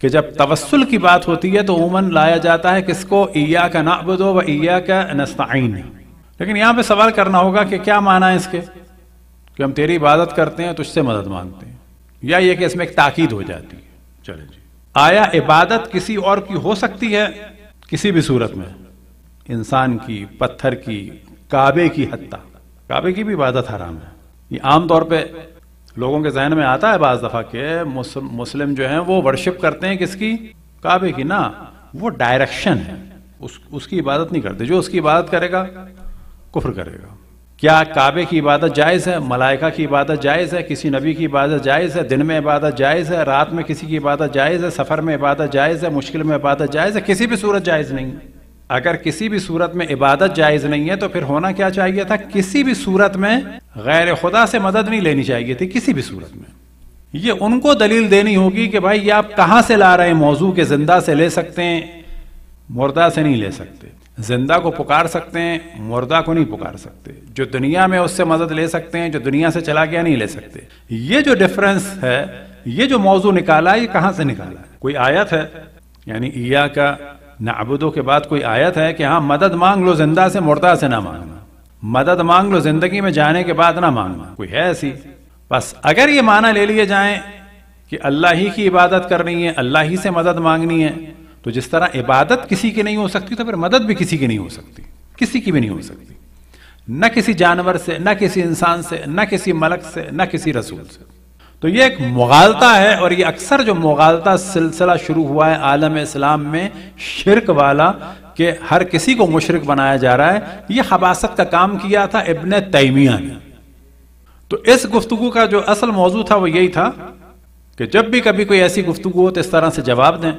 कि जब तवस्ल की बात होती है तो उमन लाया जाता है किसको ईया का नाबदो व ईया का नस्ताइन लेकिन यहां पे सवाल करना होगा कि क्या माना है इसके कि हम तेरी इबादत करते हैं तुझसे मदद मांगते हैं या ये कि इसमें एक ताकीद हो जाती है चले जी आया इबादत किसी और की हो सकती है किसी भी सूरत में इंसान की पत्थर की काबे की हत्या काबे की भी इबादत हराम है ये आमतौर पर लोगों के जहन में आता है बाज़ दफ़ा के मुस्लिम जो हैं वो वर्शिप करते हैं किसकी काबे की ना वो डायरेक्शन है उस उसकी इबादत नहीं करते जो उसकी इबादत करेगा कुफर करेगा क्या काबे की इबादत जायज़ है मलाइका की इबादत जायज़ है किसी नबी की इबादत जायज़ है दिन में इबादत जायज़ है रात में किसी की इबादत जायज़ है सफ़र में इबादत जायज़ है मुश्किल में इबादत जायज़ है किसी भी सूरत जायज़ नहीं है अगर किसी भी सूरत में इबादत जायज़ नहीं है तो फिर होना क्या चाहिए था किसी भी सूरत में गैर खुदा से मदद नहीं लेनी चाहिए थी किसी भी सूरत में ये उनको दलील देनी होगी कि भाई ये आप कहां से ला रहे हैं मौजू के जिंदा से ले सकते हैं मुर्दा से नहीं ले सकते जिंदा को पुकार सकते हैं मुर्दा को नहीं पुकार सकते जो दुनिया में उससे मदद ले सकते हैं जो दुनिया से चला गया नहीं ले सकते ये जो डिफरेंस है ये जो मौजू निकाला ये कहां से निकाला कोई आयत है यानी ईया का नाबुदों के बाद कोई आयत है कि हाँ मदद मांग लो जिंदा से मुर्दा से ना मांगना मदद मांग लो जिंदगी में जाने के बाद ना मांगना कोई है ऐसी बस अगर ये माना ले लिए जाए कि अल्लाह ही की इबादत करनी है अल्लाह ही से मदद मांगनी है तो जिस तरह इबादत किसी की नहीं हो सकती तो फिर मदद भी किसी की नहीं हो सकती किसी की भी नहीं हो सकती न किसी जानवर से न किसी इंसान से न किसी मलक से न किसी रसूल से तो ये एक मुगालता है और ये अक्सर जो मुगालता सिलसिला शुरू हुआ है आलम इस्लाम में शिरक वाला के हर किसी को मुशरक बनाया जा रहा है ये हबासत का काम किया था इबन तैमिया ने तो इस गुफ्तु का जो असल मौजू था वो यही था कि जब भी कभी कोई ऐसी गुफ्तु हो तो इस तरह से जवाब दें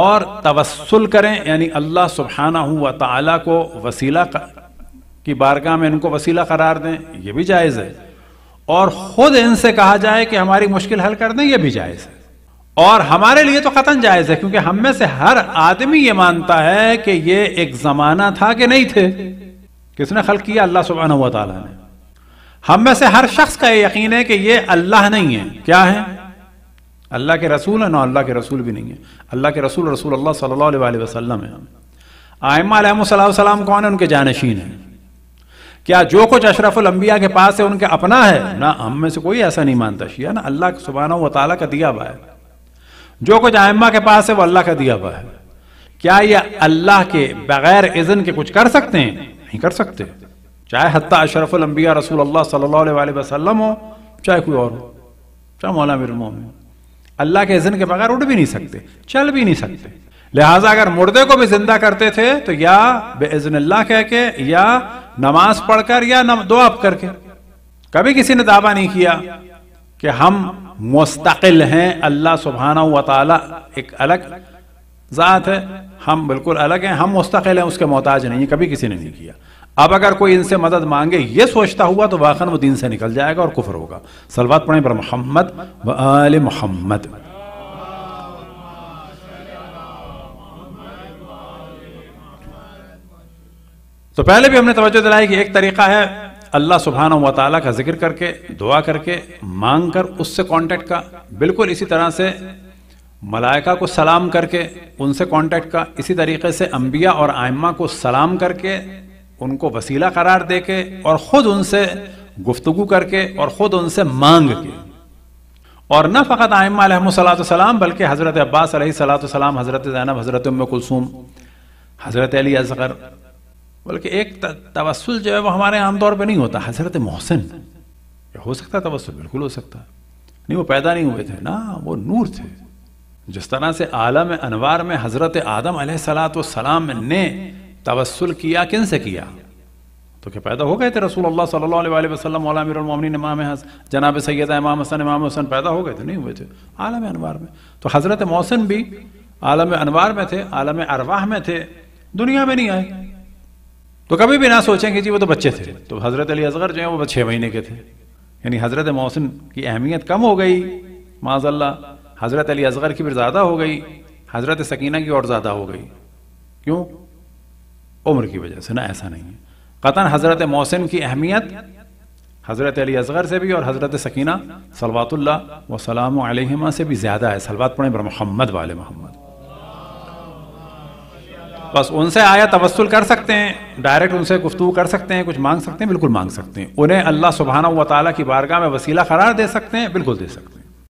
और तवसल करें यानी अल्लाह सुबहाना हुआ तला को वसीला की बारगाह में इनको वसीला करार दें यह भी जायज़ है और खुद इनसे कहा जाए कि हमारी मुश्किल हल कर दें यह भी जायज़ है और हमारे लिए तो कतन जायज़ है क्योंकि हम में से हर आदमी यह मानता है कि यह एक ज़माना था कि नहीं थे किसने खल किया अल्लाह सुबहाना तला ने हम में से हर शख्स का यह यकीन है कि यह अल्लाह नहीं है क्या है अल्लाह के रसूल है ना अल्लाह के रसूल भी नहीं है अल्लाह के रसूल रसूल अल्लाह सल्लल्लाहु वसलम है आयमा सलाम कौन है उनके जानशीन हैं क्या जो कुछ अशरफुल अंबिया के पास है उनके अपना है ना हम में से कोई ऐसा नहीं मानता शिया ना अल्लाह सुबहाना वाली का दिया हुआ है जो कुछ आयम्मा के पास है वो अल्लाह का दिया हुआ है क्या ये अल्लाह के बगैर इज़न के कुछ कर सकते हैं नहीं कर सकते चाहे हत्ता अशरफुल अंबिया रसूल अल्लाह सल्लल्लाहु अलैहि वसल्लम हो चाहे कोई और हो चाहे मौला मिरमो में अल्लाह के इज़न के बगैर उठ भी नहीं सकते चल भी नहीं सकते लिहाजा अगर मुर्दे को भी जिंदा करते थे तो या बेजन अल्लाह कह के या नमाज पढ़कर या नम, दुआ करके कभी किसी ने दावा नहीं किया कि हम मुस्तकिल हैं अल्लाह सुबहाना वाली एक अलग ज़ात है हम बिल्कुल अलग हैं हम मुस्तकिल हैं उसके मोहताज नहीं है कभी किसी ने नहीं किया अब अगर कोई इनसे मदद मांगे ये सोचता हुआ तो वाखन वो दिन से निकल जाएगा और कुफर होगा सलवात पढ़े पर मोहम्मद व आल मोहम्मद तो पहले भी हमने तवज्जो दिलाई कि एक तरीका है अल्लाह सुबहाना व का जिक्र करके दुआ करके मांग कर उससे कॉन्टेक्ट का बिल्कुल इसी तरह से मलाइका को सलाम करके उनसे कॉन्टेक्ट का इसी तरीके से अम्बिया और आयमा को सलाम करके उनको वसीला करार दे के और ख़ुद उनसे गुफ्तगु करके और ख़ुद उनसे मांग के और न फ़कत आयमा सलाम बल्कि हज़रत अब्बास सलाम हज़रत जैनब हज़रत उम कुलसूम हज़रत अली असगर बल्कि एक तवसल जो है वो हमारे आमतौर पर नहीं होता हजरत मोहसिन हो सकता तवसल बिल्कुल हो सकता नहीं वो पैदा नहीं हुए थे ना वो नूर थे जिस तरह से आलम अनवार में हजरत आदम सलाम ने तवसल किया किन से किया तो क्या पैदा हो गए थे रसूल अल्लाह सल्लल्लाहु अलैहि वसल्लम इमाम जनाब सैद इमाम हसन इमाम हसन पैदा हो गए थे नहीं हुए थे आलम अनवार में तो हज़रत मोहसिन भी आलम अनवार में थे आलम अरवाह में थे दुनिया में नहीं आए तो कभी भी ना सोचें कि जी वो तो बच्चे थे तो हज़रत अली असगर जो है वो छः महीने के थे यानी हज़रत मोहसिन की अहमियत कम हो गई माजल्ला हज़रत अली असगर की फिर ज़्यादा हो गई हज़रत सकीना की और ज़्यादा हो गई क्यों उम्र की वजह से ना ऐसा नहीं है कतन हज़रत मोहसिन की अहमियत हज़रत अली असगर से भी और हज़रत सकीना सलवातुल्ला वसलाम से भी ज़्यादा है सलवात पढ़े मोहम्मद वाले मोहम्मद बस उनसे आया तवसल कर सकते हैं डायरेक्ट उनसे गुफ्तु कर सकते हैं कुछ मांग सकते हैं बिल्कुल मांग सकते हैं उन्हें अल्लाह सुबहाना व की बारगाह में वसीला करार दे सकते हैं बिल्कुल दे सकते हैं